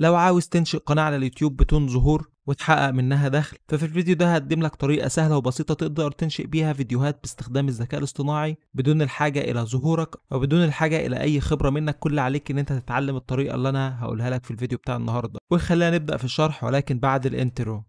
لو عاوز تنشئ قناة على اليوتيوب بدون ظهور وتحقق منها دخل ففي الفيديو ده هقدم لك طريقة سهلة وبسيطة تقدر تنشئ بيها فيديوهات باستخدام الذكاء الاصطناعي بدون الحاجة إلى ظهورك وبدون الحاجة إلى أي خبرة منك كل عليك إن أنت تتعلم الطريقة اللي أنا هقولها لك في الفيديو بتاع النهاردة وخلينا نبدأ في الشرح ولكن بعد الانترو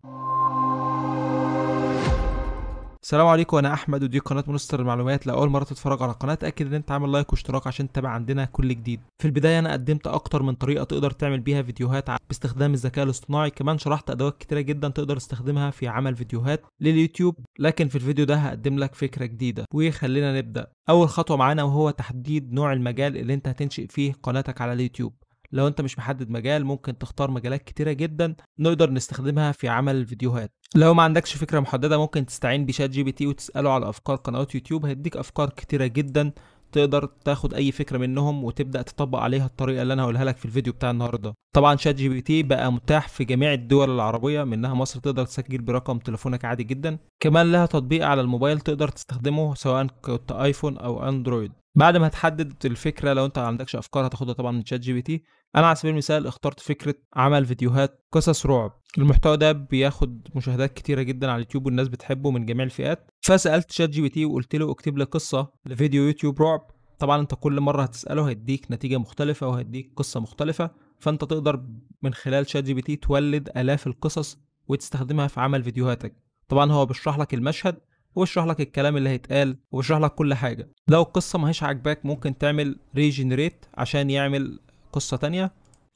السلام عليكم انا احمد ودي قناه منصه المعلومات لو اول مره تتفرج على القناه اتاكد ان انت عامل لايك واشتراك عشان تتابع عندنا كل جديد في البدايه انا قدمت اكتر من طريقه تقدر تعمل بيها فيديوهات باستخدام الذكاء الاصطناعي كمان شرحت ادوات كتيره جدا تقدر تستخدمها في عمل فيديوهات لليوتيوب لكن في الفيديو ده هقدم لك فكره جديده وخلينا نبدا اول خطوه معانا وهو تحديد نوع المجال اللي انت هتنشئ فيه قناتك على اليوتيوب لو انت مش محدد مجال ممكن تختار مجالات كتيرة جدا نقدر نستخدمها في عمل الفيديوهات لو ما عندكش فكرة محددة ممكن تستعين بشات جي بي تي وتسأله على أفكار قنوات يوتيوب هيديك أفكار كتيرة جدا تقدر تاخد أي فكرة منهم وتبدأ تطبق عليها الطريقة اللي أنا هقولها لك في الفيديو بتاع النهاردة طبعا شات جي بي تي بقى متاح في جميع الدول العربية منها مصر تقدر تسجل برقم تليفونك عادي جدا كمان لها تطبيق على الموبايل تقدر تستخدمه سواء كنت ايفون او اندرويد بعد ما هتحدد الفكرة لو انت ما عندكش افكار هتاخدها طبعا من شات جي بي تي انا على سبيل المثال اخترت فكره عمل فيديوهات قصص رعب المحتوى ده بياخد مشاهدات كتيره جدا على اليوتيوب والناس بتحبه من جميع الفئات فسالت شات جي بي تي وقلت له اكتب لي قصه لفيديو يوتيوب رعب طبعا انت كل مره هتساله هيديك نتيجه مختلفه وهيديك قصه مختلفه فانت تقدر من خلال شات جي بي تي تولد الاف القصص وتستخدمها في عمل فيديوهاتك طبعا هو بيشرح لك المشهد وبيشرح لك الكلام اللي هيتقال وبيشرح لك كل حاجه لو القصه ماهيش عاجباك ممكن تعمل ريجنريت عشان يعمل قصه تانية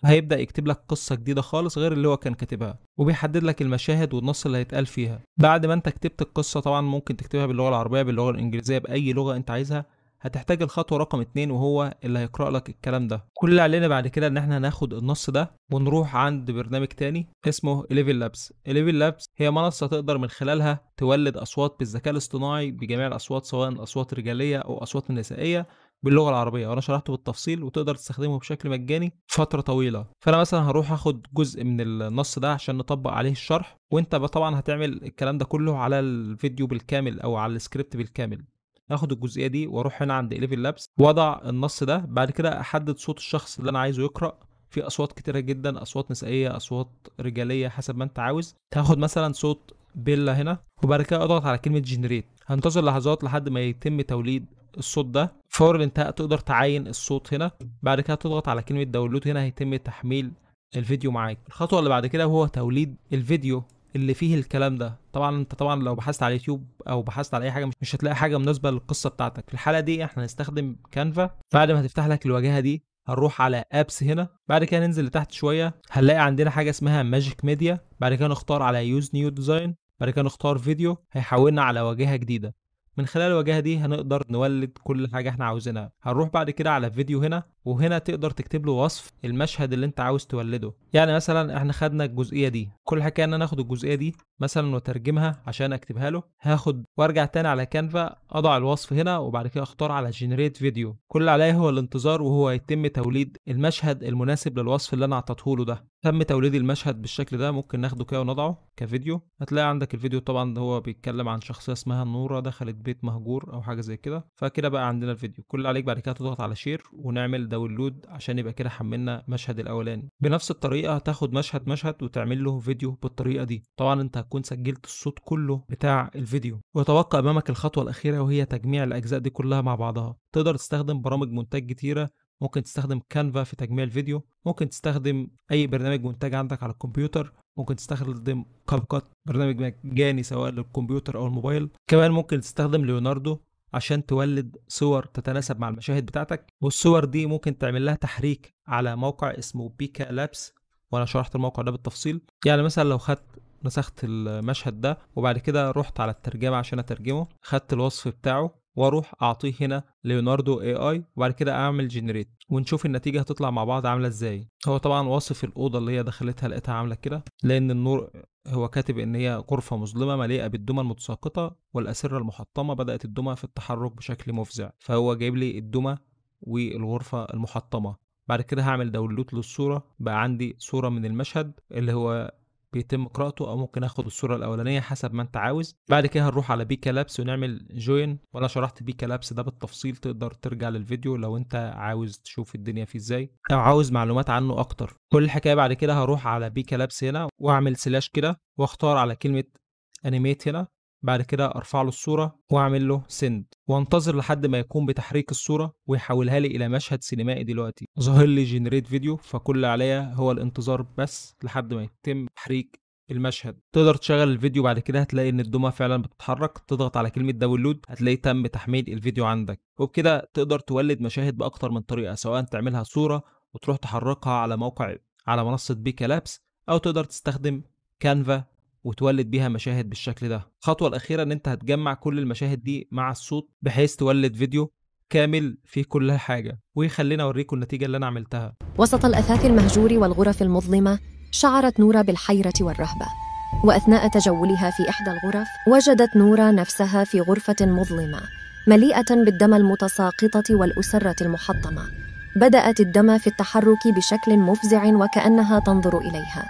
هيبدا يكتب لك قصه جديده خالص غير اللي هو كان كاتبها وبيحدد لك المشاهد والنص اللي هيتقال فيها بعد ما انت كتبت القصه طبعا ممكن تكتبها باللغه العربيه باللغه الانجليزيه باي لغه انت عايزها هتحتاج الخطوه رقم اتنين وهو اللي هيقرا لك الكلام ده كل اللي علينا بعد كده ان احنا هناخد النص ده ونروح عند برنامج تاني اسمه ليفل لابس ليفل لابس هي منصه تقدر من خلالها تولد اصوات بالذكاء الاصطناعي بجميع الاصوات سواء اصوات رجاليه او اصوات نسائيه باللغه العربيه وانا شرحته بالتفصيل وتقدر تستخدمه بشكل مجاني فتره طويله فانا مثلا هروح اخد جزء من النص ده عشان نطبق عليه الشرح وانت طبعا هتعمل الكلام ده كله على الفيديو بالكامل او على السكريبت بالكامل اخد الجزئيه دي واروح هنا عند ليفل لابس واضع النص ده بعد كده احدد صوت الشخص اللي انا عايزه يقرا في اصوات كتيره جدا اصوات نسائيه اصوات رجاليه حسب ما انت عاوز هاخد مثلا صوت بيلا هنا وبعد كده اضغط على كلمه جنريت هنتظر لحظات لحد ما يتم توليد الصوت ده فور الانتهاء تقدر تعاين الصوت هنا بعد كده تضغط على كلمة داونلود هنا هيتم تحميل الفيديو معاك الخطوة اللي بعد كده هو توليد الفيديو اللي فيه الكلام ده طبعا انت طبعا لو بحثت على اليوتيوب او بحثت على اي حاجه مش هتلاقي حاجه مناسبه للقصه بتاعتك في الحاله دي احنا هنستخدم كانفا بعد ما هتفتح لك الواجهه دي هنروح على ابس هنا بعد كده ننزل لتحت شويه هنلاقي عندنا حاجه اسمها ماجيك ميديا بعد كده نختار على يوز نيو ديزاين بعد كده نختار فيديو هيحولنا على واجهه جديده من خلال الواجهه دي هنقدر نولد كل حاجه احنا عاوزينها هنروح بعد كده على فيديو هنا وهنا تقدر تكتب له وصف المشهد اللي انت عاوز تولده يعني مثلا احنا خدنا الجزئيه دي كل حاجه ان انا اخد الجزئيه دي مثلا واترجمها عشان اكتبها له هاخد وارجع تاني على كانفا اضع الوصف هنا وبعد كده اختار على جنريت فيديو كل عليه هو الانتظار وهو يتم توليد المشهد المناسب للوصف اللي انا اعطيته له ده تم توليد المشهد بالشكل ده ممكن ناخده كده ونضعه كفيديو هتلاقي عندك الفيديو طبعا هو بيتكلم عن شخصيه اسمها نوره دخلت بيت مهجور او حاجه زي كده فكده بقى عندنا الفيديو كل اللي عليك بعد كده تضغط على شير ونعمل داونلود عشان يبقى كده حملنا مشهد الاولاني بنفس الطريقه هتاخد مشهد مشهد وتعمل له فيديو بالطريقه دي طبعا انت هتكون سجلت الصوت كله بتاع الفيديو ويتوقع امامك الخطوه الاخيره وهي تجميع الاجزاء دي كلها مع بعضها تقدر تستخدم برامج مونتاج كتيره ممكن تستخدم كانفا في تجميع الفيديو ممكن تستخدم اي برنامج مونتاج عندك على الكمبيوتر ممكن تستخدم كاب كات برنامج مجاني سواء للكمبيوتر او الموبايل كمان ممكن تستخدم ليوناردو عشان تولد صور تتناسب مع المشاهد بتاعتك والصور دي ممكن تعمل لها تحريك على موقع اسمه بيكا لابس وانا شرحت الموقع ده بالتفصيل يعني مثلا لو خدت نسخت المشهد ده وبعد كده رحت على الترجمة عشان اترجمه خدت الوصف بتاعه واروح اعطيه هنا ليوناردو اي اي وبعد كده اعمل جنريت ونشوف النتيجه هتطلع مع بعض عامله ازاي هو طبعا وصف الاوضه اللي هي دخلتها لقيتها عامله كده لان النور هو كاتب ان هي غرفه مظلمه مليئه بالدمى المتساقطه والاسره المحطمه بدات الدمى في التحرك بشكل مفزع فهو جايب لي الدمى والغرفه المحطمه بعد كده هعمل داونلود للصوره بقى عندي صوره من المشهد اللي هو بيتم قراءته او ممكن اخد الصوره الاولانيه حسب ما انت عاوز بعد كده هنروح على بيكا لابس ونعمل جوين وانا شرحت بيكا لابس ده بالتفصيل تقدر ترجع للفيديو لو انت عاوز تشوف الدنيا فيه ازاي او عاوز معلومات عنه اكتر كل الحكايه بعد كده هروح على بيكا لابس هنا واعمل سلاش كده واختار على كلمه انيميت هنا بعد كده ارفع له الصوره واعمل له سند وانتظر لحد ما يقوم بتحريك الصوره ويحولها لي الى مشهد سينمائي دلوقتي ظاهر لي جنريت فيديو فكل اللي عليا هو الانتظار بس لحد ما يتم تحريك المشهد تقدر تشغل الفيديو بعد كده هتلاقي ان الدمى فعلا بتتحرك تضغط على كلمه داونلود هتلاقي تم تحميل الفيديو عندك وبكده تقدر تولد مشاهد باكتر من طريقه سواء تعملها صوره وتروح تحركها على موقع على منصه بيكا لابس او تقدر تستخدم كانفا وتولد بيها مشاهد بالشكل ده الخطوه الاخيره ان انت هتجمع كل المشاهد دي مع الصوت بحيث تولد فيديو كامل في كل حاجه ويخلينا اوريكم النتيجه اللي انا عملتها وسط الاثاث المهجور والغرف المظلمه شعرت نورا بالحيره والرهبه واثناء تجولها في احدى الغرف وجدت نورا نفسها في غرفه مظلمه مليئه بالدم المتساقطه والاسره المحطمه بدات الدم في التحرك بشكل مفزع وكانها تنظر اليها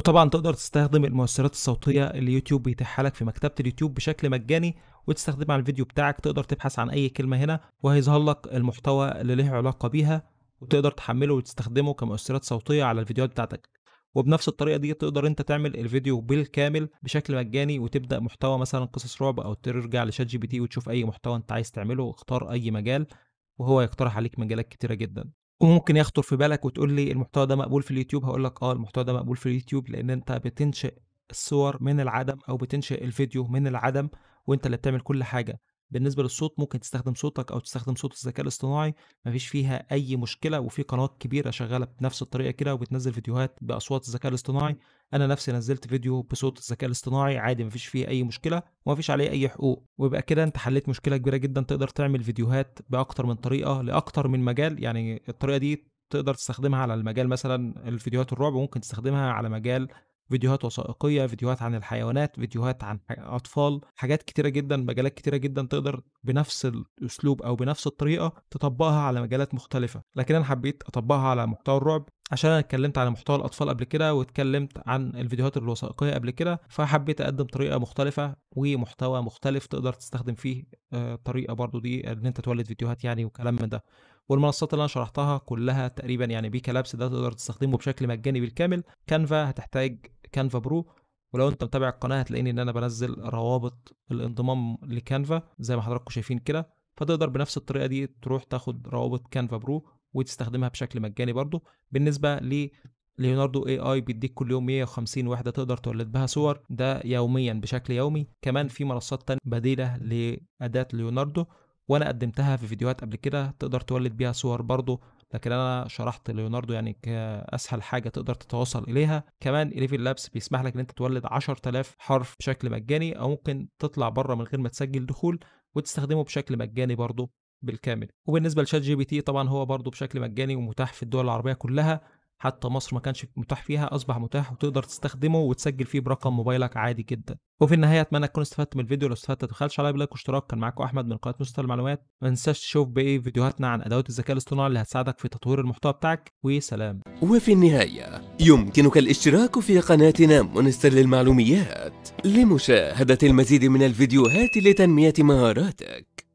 وطبعا تقدر تستخدم المؤثرات الصوتية اللي يوتيوب بيتيحها لك في مكتبة اليوتيوب بشكل مجاني وتستخدمها على الفيديو بتاعك تقدر تبحث عن أي كلمة هنا وهيظهر لك المحتوى اللي له علاقة بيها وتقدر تحمله وتستخدمه كمؤثرات صوتية على الفيديوهات بتاعتك وبنفس الطريقه دي تقدر انت تعمل الفيديو بالكامل بشكل مجاني وتبدا محتوى مثلا قصص رعب او ترجع لشات جي بي تي وتشوف اي محتوى انت عايز تعمله اختار اي مجال وهو يقترح عليك مجالات كتيره جدا وممكن يخطر في بالك وتقول لي المحتوى ده مقبول في اليوتيوب هقول لك اه المحتوى ده مقبول في اليوتيوب لان انت بتنشئ الصور من العدم او بتنشئ الفيديو من العدم وانت اللي بتعمل كل حاجه بالنسبه للصوت ممكن تستخدم صوتك او تستخدم صوت الذكاء الاصطناعي مفيش فيها اي مشكله وفي قنوات كبيره شغاله بنفس الطريقه كده وبتنزل فيديوهات باصوات الذكاء الاصطناعي انا نفسي نزلت فيديو بصوت الذكاء الاصطناعي عادي مفيش فيه اي مشكله ومفيش عليه اي حقوق ويبقى كده انت حليت مشكله كبيره جدا تقدر تعمل فيديوهات باكتر من طريقه لاكتر من مجال يعني الطريقه دي تقدر تستخدمها على المجال مثلا الفيديوهات الرعب ممكن تستخدمها على مجال فيديوهات وثائقيه فيديوهات عن الحيوانات فيديوهات عن اطفال حاجات كتيره جدا مجالات كتيره جدا تقدر بنفس الاسلوب او بنفس الطريقه تطبقها على مجالات مختلفه لكن انا حبيت اطبقها على محتوى الرعب عشان انا اتكلمت على محتوى الاطفال قبل كده واتكلمت عن الفيديوهات الوثائقيه قبل كده فحبيت اقدم طريقه مختلفه ومحتوى مختلف تقدر تستخدم فيه آه، طريقه برضو دي ان انت تولد فيديوهات يعني وكلام من ده والمنصات اللي انا شرحتها كلها تقريبا يعني بيكا لابس ده تقدر تستخدمه بشكل مجاني بالكامل كانفا هتحتاج كانفا برو ولو انت متابع القناه هتلاقيني ان انا بنزل روابط الانضمام لكانفا زي ما حضراتكم شايفين كده فتقدر بنفس الطريقه دي تروح تاخد روابط كانفا برو وتستخدمها بشكل مجاني برضو بالنسبه ل ليوناردو اي اي بيديك كل يوم 150 وحده تقدر تولد بها صور ده يوميا بشكل يومي كمان في منصات تانية بديله لاداه ليوناردو وانا قدمتها في فيديوهات قبل كده تقدر تولد بيها صور برضو لكن انا شرحت ليوناردو يعني كاسهل حاجه تقدر تتواصل اليها كمان ليفل لابس بيسمح لك ان انت تولد 10000 حرف بشكل مجاني او ممكن تطلع بره من غير ما تسجل دخول وتستخدمه بشكل مجاني برضه بالكامل وبالنسبه لشات جي بي تي طبعا هو برضه بشكل مجاني ومتاح في الدول العربيه كلها حتى مصر ما كانش متاح فيها اصبح متاح وتقدر تستخدمه وتسجل فيه برقم موبايلك عادي جدا وفي النهايه اتمنى تكون استفدت من الفيديو لو استفدت تدخلش على بلايك واشتراك كان معاكم احمد من قناه مستر المعلومات ما تنساش تشوف باقي فيديوهاتنا عن ادوات الذكاء الاصطناعي اللي هتساعدك في تطوير المحتوى بتاعك وسلام وفي النهايه يمكنك الاشتراك في قناتنا مونستر للمعلوميات لمشاهده المزيد من الفيديوهات لتنميه مهاراتك